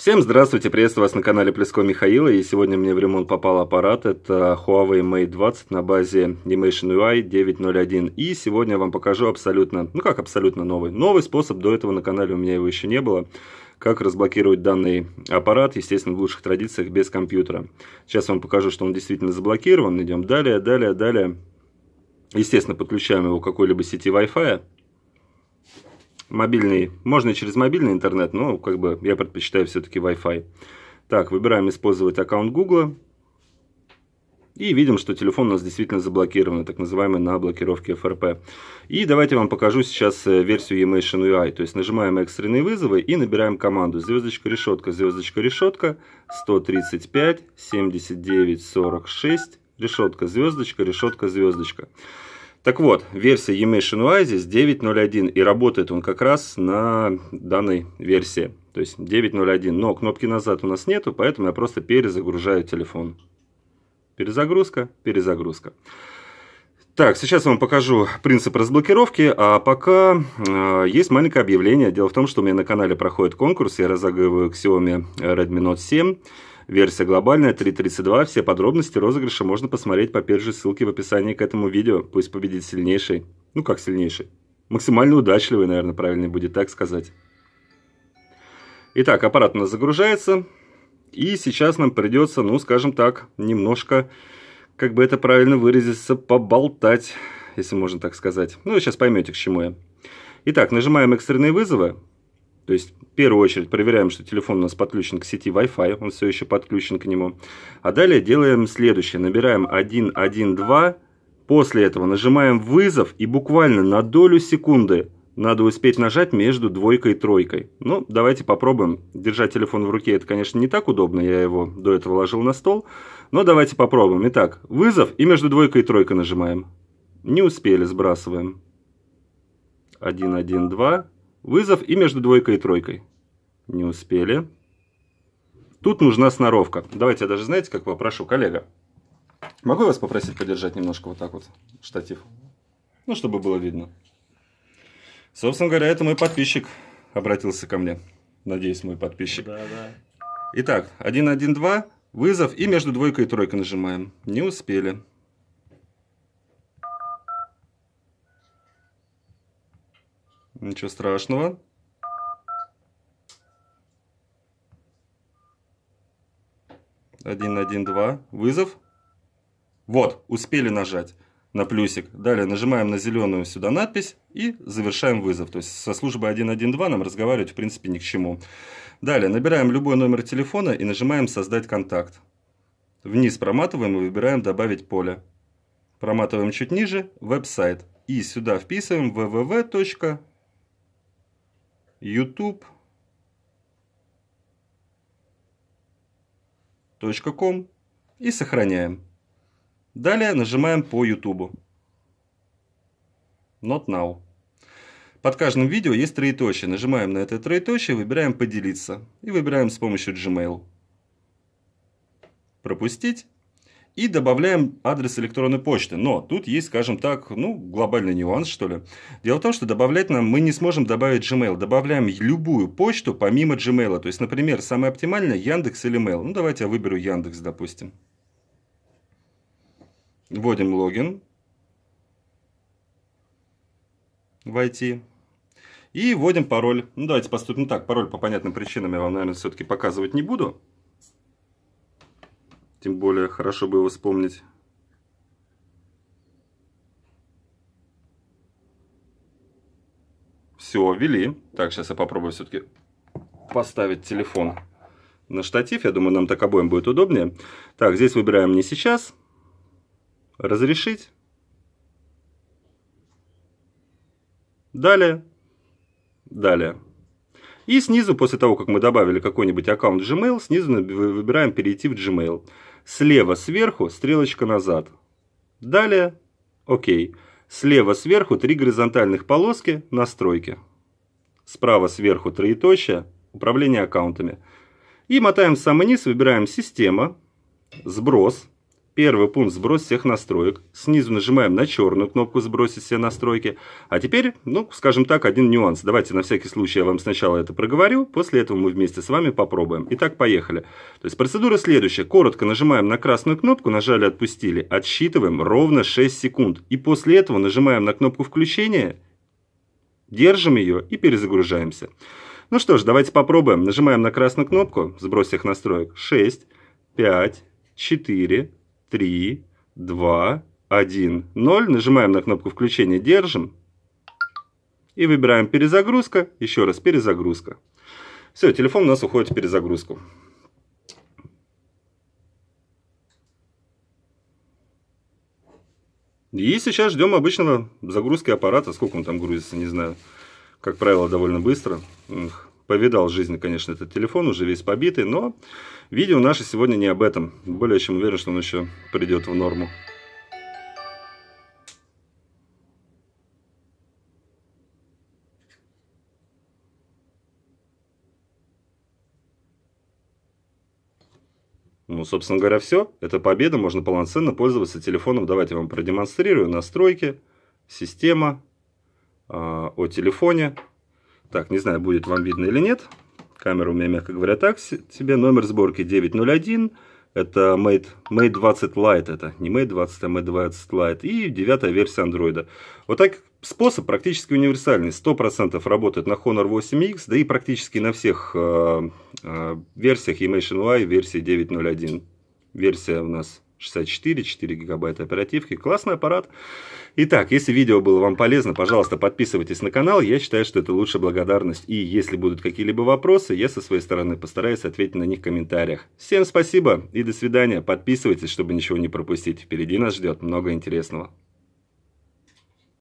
Всем здравствуйте, приветствую вас на канале Плеско Михаила, и сегодня мне в ремонт попал аппарат, это Huawei Mate 20 на базе Dimation UI 901, и сегодня я вам покажу абсолютно, ну как абсолютно новый, новый способ, до этого на канале у меня его еще не было, как разблокировать данный аппарат, естественно, в лучших традициях, без компьютера. Сейчас вам покажу, что он действительно заблокирован, идем далее, далее, далее. Естественно, подключаем его к какой-либо сети Wi-Fi, мобильный, можно через мобильный интернет, но как бы я предпочитаю все-таки Wi-Fi. Так, выбираем использовать аккаунт Google. И видим, что телефон у нас действительно заблокирован, так называемый на блокировке FRP. И давайте вам покажу сейчас э, версию Emation UI. То есть нажимаем экстренные вызовы и набираем команду звездочка решетка, звездочка решетка 135 79 46 решетка звездочка, решетка звездочка. Так вот, версия Emation Oasis 9.0.1, и работает он как раз на данной версии, то есть 9.0.1. Но кнопки назад у нас нету, поэтому я просто перезагружаю телефон. Перезагрузка, перезагрузка. Так, сейчас я вам покажу принцип разблокировки, а пока э, есть маленькое объявление. Дело в том, что у меня на канале проходит конкурс, я разыгрываю Xiaomi Redmi Note 7. Версия глобальная 3.32. Все подробности розыгрыша можно посмотреть по первой же ссылке в описании к этому видео. Пусть победит сильнейший. Ну как сильнейший? Максимально удачливый, наверное, правильно будет так сказать. Итак, аппарат у нас загружается. И сейчас нам придется, ну скажем так, немножко, как бы это правильно выразиться, поболтать, если можно так сказать. Ну, вы сейчас поймете, к чему я. Итак, нажимаем экстренные вызовы. То есть, в первую очередь, проверяем, что телефон у нас подключен к сети Wi-Fi, он все еще подключен к нему. А далее делаем следующее. Набираем 112, после этого нажимаем вызов и буквально на долю секунды надо успеть нажать между двойкой и тройкой. Ну, давайте попробуем. Держать телефон в руке, это, конечно, не так удобно, я его до этого ложил на стол. Но давайте попробуем. Итак, вызов и между двойкой и тройкой нажимаем. Не успели, сбрасываем. 112. Вызов и между двойкой и тройкой. Не успели. Тут нужна сноровка. Давайте я даже, знаете, как попрошу, коллега. Могу я вас попросить подержать немножко вот так вот штатив? Ну, чтобы было видно. Собственно говоря, это мой подписчик обратился ко мне. Надеюсь, мой подписчик. Да, да. Итак, 1-1-2, вызов и между двойкой и тройкой нажимаем. Не успели. Ничего страшного. Один, один, два. Вызов. Вот, успели нажать на плюсик. Далее нажимаем на зеленую сюда надпись и завершаем вызов. То есть со службы 112 нам разговаривать в принципе ни к чему. Далее набираем любой номер телефона и нажимаем «Создать контакт». Вниз проматываем и выбираем «Добавить поле». Проматываем чуть ниже «Веб-сайт». И сюда вписываем www youtube.com и сохраняем. Далее нажимаем по YouTube. Not now. Под каждым видео есть троеточие. Нажимаем на это троеточие, выбираем «Поделиться» и выбираем с помощью Gmail. Пропустить и добавляем адрес электронной почты. Но тут есть, скажем так, ну, глобальный нюанс, что ли. Дело в том, что добавлять нам мы не сможем добавить Gmail. Добавляем любую почту помимо Gmail. То есть, например, самое оптимальное Яндекс или Mail. Ну, давайте я выберу Яндекс, допустим. Вводим логин. Войти. И вводим пароль. Ну, давайте поступим так. Пароль по понятным причинам я вам, наверное, все-таки показывать не буду. Тем более, хорошо бы его вспомнить. Все, ввели. Так, сейчас я попробую все-таки поставить телефон на штатив. Я думаю, нам так обоим будет удобнее. Так, здесь выбираем «Не сейчас». «Разрешить». Далее. Далее. И снизу, после того, как мы добавили какой-нибудь аккаунт Gmail, снизу выбираем «Перейти в Gmail». Слева сверху стрелочка назад. Далее «Ок». Слева сверху три горизонтальных полоски «Настройки». Справа сверху троеточие «Управление аккаунтами». И мотаем самый низ, выбираем «Система», «Сброс», Первый пункт – сброс всех настроек. Снизу нажимаем на черную кнопку «Сбросить все настройки». А теперь, ну, скажем так, один нюанс. Давайте на всякий случай я вам сначала это проговорю, после этого мы вместе с вами попробуем. Итак, поехали. То есть процедура следующая. Коротко нажимаем на красную кнопку, нажали «Отпустили», отсчитываем ровно 6 секунд. И после этого нажимаем на кнопку включения, держим ее и перезагружаемся. Ну что ж, давайте попробуем. Нажимаем на красную кнопку «Сброс всех настроек». 6, 5, 4, 3, 2, 1, 0. Нажимаем на кнопку включения, держим. И выбираем перезагрузка. Еще раз перезагрузка. Все, телефон у нас уходит в перезагрузку. И сейчас ждем обычного загрузки аппарата. Сколько он там грузится, не знаю. Как правило, довольно быстро. Ух повидал жизнь, конечно, этот телефон, уже весь побитый, но видео наше сегодня не об этом. Более чем уверен, что он еще придет в норму. Ну, собственно говоря, все. Это победа, можно полноценно пользоваться телефоном. Давайте я вам продемонстрирую. Настройки, система, а, о телефоне. Так, не знаю, будет вам видно или нет. Камера у меня, мягко говоря, так себе. Номер сборки 901. Это Mate, Mate 20 Lite. Это не Mate 20, а Mate 20 Lite. И девятая версия Android. Вот так способ практически универсальный. 100% работает на Honor 8X, да и практически на всех э, э, версиях Emation Y версия 9.01. Версия у нас 64, 4 гигабайта оперативки. Классный аппарат. Итак, если видео было вам полезно, пожалуйста, подписывайтесь на канал. Я считаю, что это лучшая благодарность. И если будут какие-либо вопросы, я со своей стороны постараюсь ответить на них в комментариях. Всем спасибо и до свидания. Подписывайтесь, чтобы ничего не пропустить. Впереди нас ждет много интересного.